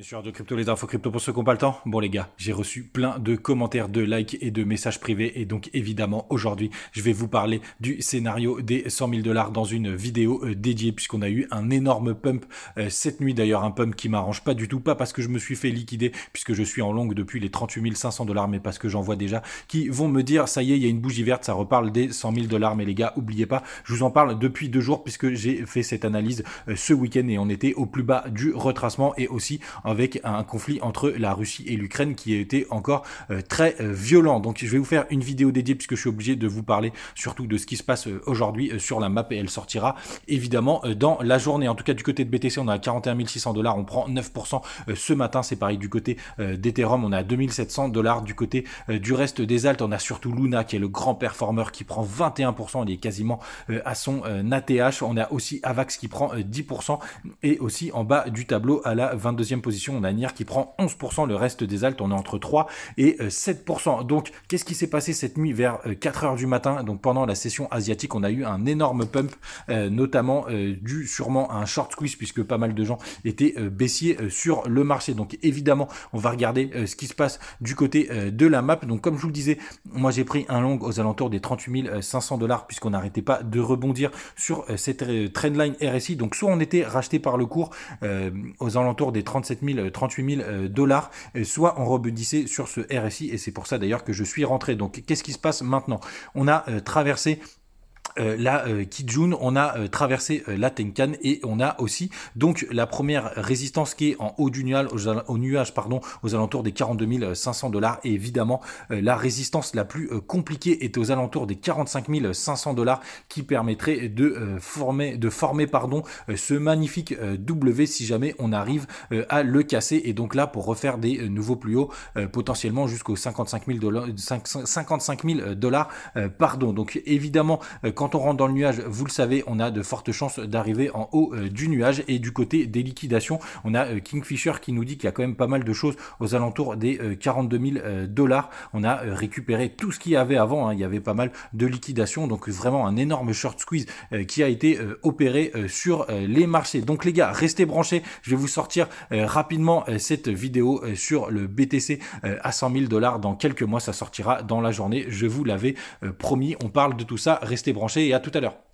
de crypto, les infos crypto pour ceux qui n'ont pas le temps. Bon les gars, j'ai reçu plein de commentaires, de likes et de messages privés. Et donc évidemment, aujourd'hui, je vais vous parler du scénario des 100 000 dollars dans une vidéo euh, dédiée, puisqu'on a eu un énorme pump euh, cette nuit d'ailleurs, un pump qui m'arrange pas du tout, pas parce que je me suis fait liquider, puisque je suis en longue depuis les 38 500 dollars, mais parce que j'en vois déjà qui vont me dire, ça y est, il y a une bougie verte, ça reparle des 100 000 dollars. Mais les gars, oubliez pas, je vous en parle depuis deux jours, puisque j'ai fait cette analyse euh, ce week-end et on était au plus bas du retracement et aussi... en avec un conflit entre la Russie et l'Ukraine qui a été encore euh, très euh, violent. Donc je vais vous faire une vidéo dédiée puisque je suis obligé de vous parler surtout de ce qui se passe euh, aujourd'hui sur la map et elle sortira évidemment dans la journée. En tout cas du côté de BTC on a 41 600 dollars, on prend 9% ce matin. C'est pareil du côté d'Ethereum, on a 2700 dollars du côté du reste des Altes. On a surtout Luna qui est le grand performeur qui prend 21%, il est quasiment à son ATH. On a aussi Avax qui prend 10% et aussi en bas du tableau à la 22e position on a Nier qui prend 11%, le reste des Altes, on est entre 3 et 7%. Euh, Donc, qu'est-ce qui s'est passé cette nuit vers 4 euh, h du matin Donc, pendant la session asiatique, on a eu un énorme pump, euh, notamment dû sûrement à un short squeeze, puisque pas mal de gens étaient baissiers sur le marché. Donc, évidemment, on va regarder ce qui se passe du côté de la map. Donc, comme je vous le disais, moi j'ai pris un long aux alentours des 38 500 dollars, puisqu'on n'arrêtait pas de rebondir sur cette trendline RSI. Donc, soit on était racheté par le cours aux alentours des 37 000, 38 000 euh, euh, dollars, euh, soit on rebondissait sur ce RSI, et c'est pour ça d'ailleurs que je suis rentré. Donc qu'est-ce qui se passe maintenant On a traversé euh, la euh, Kijun, on a euh, traversé la Tenkan et on a aussi donc la première résistance qui est en haut du nuage, pardon, aux alentours des 42 500 dollars et évidemment la résistance la plus compliquée est aux alentours des 45 500 dollars qui permettrait de former, de former pardon, ce magnifique W si jamais on arrive à le casser et donc là pour refaire des nouveaux plus hauts potentiellement jusqu'aux 55 000 dollars, dollars pardon. Donc évidemment quand on rentre dans le nuage, vous le savez, on a de fortes chances d'arriver en haut euh, du nuage. Et du côté des liquidations, on a euh, Kingfisher qui nous dit qu'il y a quand même pas mal de choses aux alentours des 42 euh, 000 dollars. On a récupéré tout ce qu'il y avait avant. Hein. Il y avait pas mal de liquidations. Donc vraiment un énorme short squeeze qui a été opéré sur les marchés. Donc les gars, restez branchés. Je vais vous sortir rapidement cette vidéo sur le BTC à 100 000 dollars dans quelques mois. Ça sortira dans la journée. Je vous l'avais promis. On parle de tout ça. Restez branchés et à tout à l'heure.